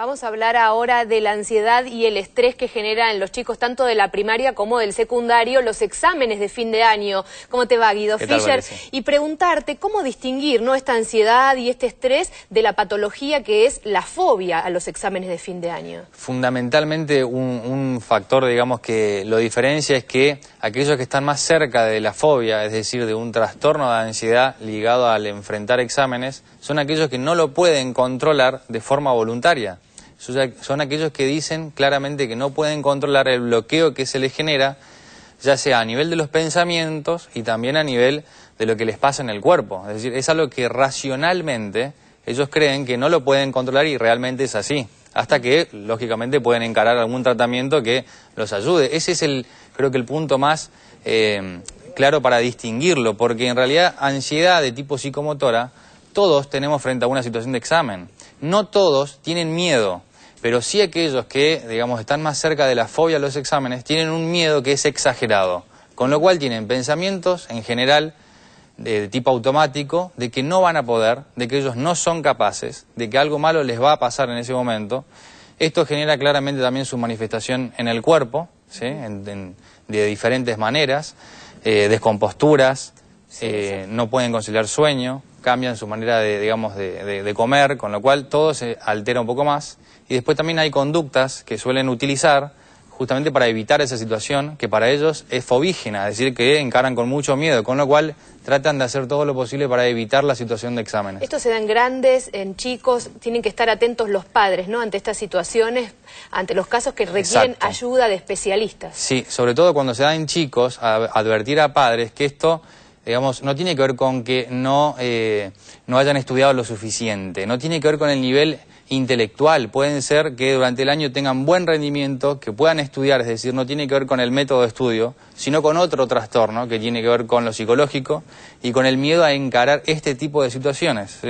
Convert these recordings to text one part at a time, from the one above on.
Vamos a hablar ahora de la ansiedad y el estrés que generan los chicos, tanto de la primaria como del secundario, los exámenes de fin de año. ¿Cómo te va, Guido Fischer? Y preguntarte cómo distinguir ¿no? esta ansiedad y este estrés de la patología que es la fobia a los exámenes de fin de año. Fundamentalmente, un, un factor, digamos, que lo diferencia es que aquellos que están más cerca de la fobia, es decir, de un trastorno de ansiedad ligado al enfrentar exámenes, son aquellos que no lo pueden controlar de forma voluntaria son aquellos que dicen claramente que no pueden controlar el bloqueo que se les genera, ya sea a nivel de los pensamientos y también a nivel de lo que les pasa en el cuerpo. Es decir, es algo que racionalmente ellos creen que no lo pueden controlar y realmente es así. Hasta que, lógicamente, pueden encarar algún tratamiento que los ayude. Ese es el, creo que el punto más eh, claro para distinguirlo, porque en realidad ansiedad de tipo psicomotora, todos tenemos frente a una situación de examen. No todos tienen miedo, pero sí aquellos que, digamos, están más cerca de la fobia a los exámenes, tienen un miedo que es exagerado, con lo cual tienen pensamientos en general de, tipo automático de que no van a poder, de que ellos no son capaces, de que algo malo les va a pasar en ese momento. Esto genera claramente también su manifestación en el cuerpo, ¿sí? de diferentes maneras, eh, descomposturas, eh, no pueden conciliar sueño, cambian su manera de, digamos, de, comer, con lo cual todo se altera un poco más. Y después también hay conductas que suelen utilizar justamente para evitar esa situación que para ellos es fobígena, es decir, que encaran con mucho miedo, con lo cual tratan de hacer todo lo posible para evitar la situación de exámenes. Esto se da en grandes, en chicos, tienen que estar atentos los padres, ¿no?, ante estas situaciones, ante los casos que requieren ayuda de especialistas. Sí, sobre todo cuando se da en chicos, advertir a padres que esto digamos, no tiene que ver con que no, eh, no hayan estudiado lo suficiente, no tiene que ver con el nivel intelectual, pueden ser que durante el año tengan buen rendimiento, que puedan estudiar, es decir, no tiene que ver con el método de estudio, sino con otro trastorno que tiene que ver con lo psicológico y con el miedo a encarar este tipo de situaciones.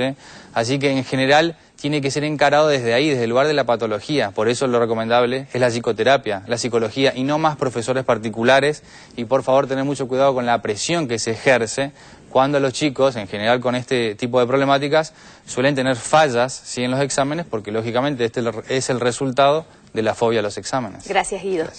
Así que en general tiene que ser encarado desde ahí, desde el lugar de la patología. Por eso lo recomendable es la psicoterapia, la psicología y no más profesores particulares. Y por favor, tener mucho cuidado con la presión que se ejerce cuando los chicos, en general con este tipo de problemáticas, suelen tener fallas ¿sí? en los exámenes porque lógicamente este es el resultado de la fobia a los exámenes. Gracias, Guido.